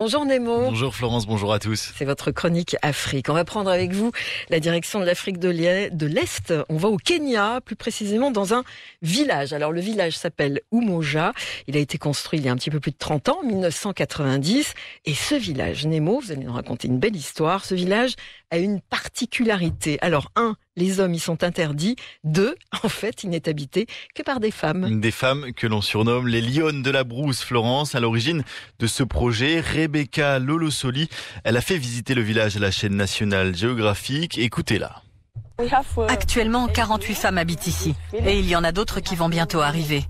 Bonjour Nemo. Bonjour Florence, bonjour à tous. C'est votre chronique Afrique. On va prendre avec vous la direction de l'Afrique de l'Est. On va au Kenya, plus précisément dans un village. Alors le village s'appelle Umoja. Il a été construit il y a un petit peu plus de 30 ans, 1990. Et ce village, Nemo, vous allez nous raconter une belle histoire. Ce village a une particularité. Alors, un, les hommes y sont interdits. Deux, en fait, il n'est habité que par des femmes. Des femmes que l'on surnomme les lionnes de la brousse Florence. À l'origine de ce projet, Rebecca Lolosoli, elle a fait visiter le village à la chaîne nationale géographique. Écoutez-la. Uh, Actuellement, 48 femmes habitent ici et il y en a d'autres qui vont bientôt arriver.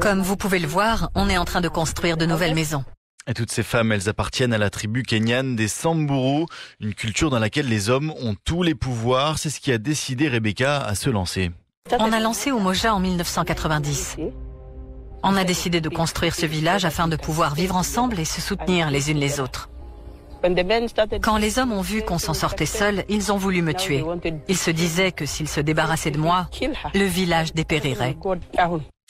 Comme vous pouvez le voir, on est en train de construire de nouvelles maisons. Et toutes ces femmes, elles appartiennent à la tribu kényane des Samburu, une culture dans laquelle les hommes ont tous les pouvoirs. C'est ce qui a décidé Rebecca à se lancer. On a lancé Umoja en 1990. On a décidé de construire ce village afin de pouvoir vivre ensemble et se soutenir les unes les autres. Quand les hommes ont vu qu'on s'en sortait seul, ils ont voulu me tuer. Ils se disaient que s'ils se débarrassaient de moi, le village dépérirait.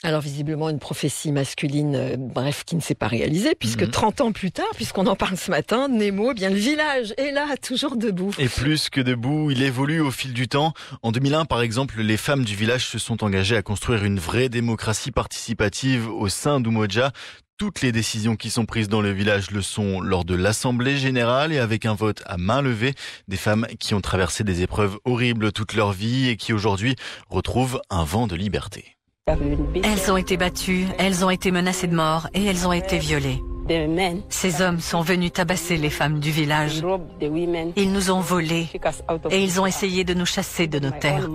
Alors visiblement une prophétie masculine, euh, bref, qui ne s'est pas réalisée, puisque 30 mhm. ans plus tard, puisqu'on en parle ce matin, Nemo, eh bien le village est là, toujours debout. Et plus que debout, il évolue au fil du temps. En 2001, par exemple, les femmes du village se sont engagées à construire une vraie démocratie participative au sein d'Umoja. Toutes les décisions qui sont prises dans le village le sont lors de l'Assemblée générale et avec un vote à main levée. Des femmes qui ont traversé des épreuves horribles toute leur vie et qui aujourd'hui retrouvent un vent de liberté. Elles ont été battues, elles ont été menacées de mort et elles ont été violées. Ces hommes sont venus tabasser les femmes du village. Ils nous ont volés et ils ont essayé de nous chasser de nos terres.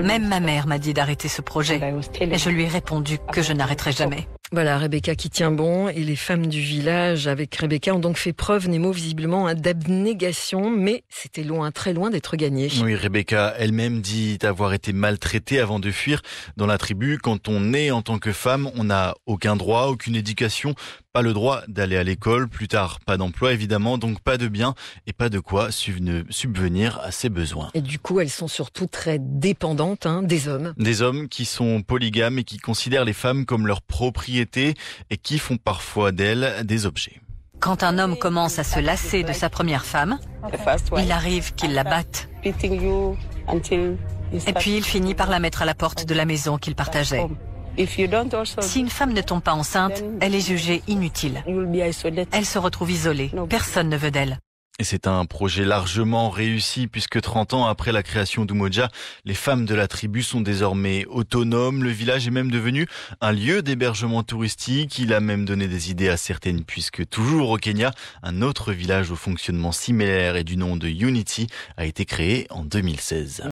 Même ma mère m'a dit d'arrêter ce projet et je lui ai répondu que je n'arrêterai jamais. Voilà, Rebecca qui tient bon et les femmes du village avec Rebecca ont donc fait preuve, Nemo, visiblement hein, d'abnégation, mais c'était loin, très loin d'être gagné. Oui, Rebecca elle-même dit avoir été maltraitée avant de fuir dans la tribu. Quand on est en tant que femme, on n'a aucun droit, aucune éducation, pas le droit d'aller à l'école, plus tard pas d'emploi évidemment, donc pas de biens et pas de quoi subvenir à ses besoins. Et du coup, elles sont surtout très dépendantes hein, des hommes. Des hommes qui sont polygames et qui considèrent les femmes comme leur propriété et qui font parfois d'elles des objets. Quand un homme commence à se lasser de sa première femme, il arrive qu'il la batte. Et puis il finit par la mettre à la porte de la maison qu'il partageait. Si une femme ne tombe pas enceinte, elle est jugée inutile. Elle se retrouve isolée. Personne ne veut d'elle. Et c'est un projet largement réussi puisque 30 ans après la création d'Umoja, les femmes de la tribu sont désormais autonomes. Le village est même devenu un lieu d'hébergement touristique. Il a même donné des idées à certaines puisque toujours au Kenya, un autre village au fonctionnement similaire et du nom de Unity a été créé en 2016.